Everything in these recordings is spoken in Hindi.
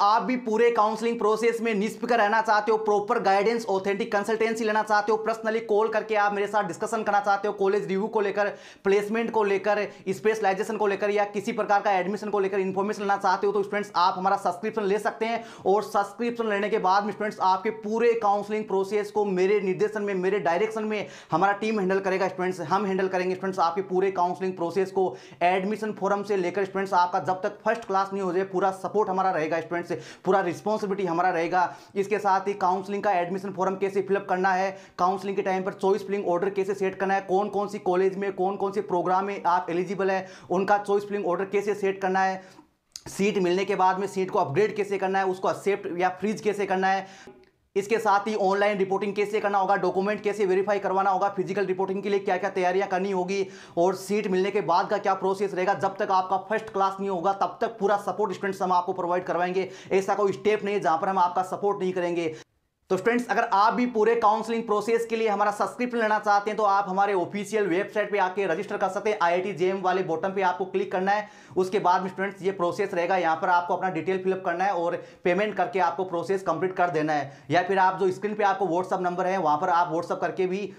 आप भी पूरे काउंसलिंग प्रोसेस में निष्पक्ष रहना चाहते हो प्रॉपर गाइडेंस ऑथेंटिक कंसल्टेंसी लेना चाहते हो पर्सनली कॉल करके आप मेरे साथ डिस्कशन करना चाहते हो कॉलेज रिव्यू को लेकर प्लेसमेंट को लेकर स्पेशलाइजेशन को लेकर या किसी प्रकार का एडमिशन को लेकर इन्फॉर्मेशन लेना चाहते हो तो स्टूडेंट्स आप हमारा सब्सक्रिप्शन ले सकते हैं और सब्सक्रिप्शन लेने के बाद स्टूडेंट्स आपके पूरे काउंसलिंग प्रोसेस को मेरे निर्देशन में मेरे डायरेक्शन में हमारा टीम हैंडल करेगा स्टूडेंट्स हम हैंडल करेंगे स्टूडेंट्स आपके पूरे काउंसलिंग प्रोसेस को एडमिशन फॉरम से लेकर स्टूडेंट्स आपका जब तक फर्स्ट क्लास नहीं हो जाए पूरा सपोर्ट हमारा रहेगा स्टूडेंट्स डिपार्टमेंट से पूरा रिस्पॉन्सिबिलिटी हमारा रहेगा इसके साथ ही काउंसलिंग का एडमिशन फॉर्म कैसे फिलअप करना है काउंसलिंग के टाइम पर चॉइस फिलिंग ऑर्डर कैसे सेट करना है कौन कौन सी कॉलेज में कौन कौन से प्रोग्राम में आप एलिजिबल है उनका चॉइस फिलिंग ऑर्डर कैसे सेट करना है सीट मिलने के बाद में सीट को अपग्रेड कैसे करना है उसको एक्सेप्ट या फ्रीज कैसे करना है इसके साथ ही ऑनलाइन रिपोर्टिंग कैसे करना होगा डॉक्यूमेंट कैसे वेरीफाई करवाना होगा फिजिकल रिपोर्टिंग के लिए क्या क्या तैयारियां करनी होगी और सीट मिलने के बाद का क्या प्रोसेस रहेगा जब तक आपका फर्स्ट क्लास नहीं होगा तब तक पूरा सपोर्ट स्टूडेंट्स हम आपको प्रोवाइड करवाएंगे ऐसा कोई स्टेप नहीं है जहां पर हम आपका सपोर्ट नहीं करेंगे तो स्टूडेंट्स अगर आप भी पूरे काउंसलिंग प्रोसेस के लिए हमारा सब्सक्रिप्शन लेना चाहते हैं तो आप हमारे ऑफिशियल वेबसाइट पे आके रजिस्टर कर सकते हैं आईआईटी जेएम वाले बॉटम पे आपको क्लिक करना है उसके बाद में स्टूडेंट्स ये प्रोसेस रहेगा यहाँ पर आपको अपना डिटेल फिलअप करना है और पेमेंट करके आपको प्रोसेस कंप्लीट कर देना है या फिर आप जो स्क्रीन पर आपको व्हाट्सअप नंबर है वहाँ पर आप व्हाट्सअप करके भी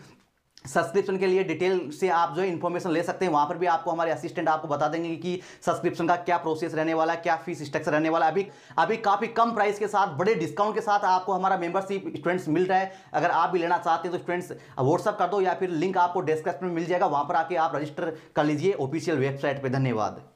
सब्सक्रिप्शन के लिए डिटेल से आप जो है इन्फॉर्मेशन ले सकते हैं वहाँ पर भी आपको हमारे असिस्टेंट आपको बता देंगे कि सब्सक्रिप्शन का क्या प्रोसेस रहने वाला है क्या फीस स्ट्रक्चर रहने वाला है अभी अभी काफ़ी कम प्राइस के साथ बड़े डिस्काउंट के साथ आपको हमारा मेंबरशिप स्टूडेंट्स मिल रहा है अगर आप भी लेना चाहते हैं तो स्टूडेंट्स व्हाट्सअप कर दो या फिर लिंक आपको डिस्क्रिप्शन में मिल जाएगा वहाँ पर आके आप रजिस्टर कर लीजिए ऑफिशियल वेबसाइट पर धन्यवाद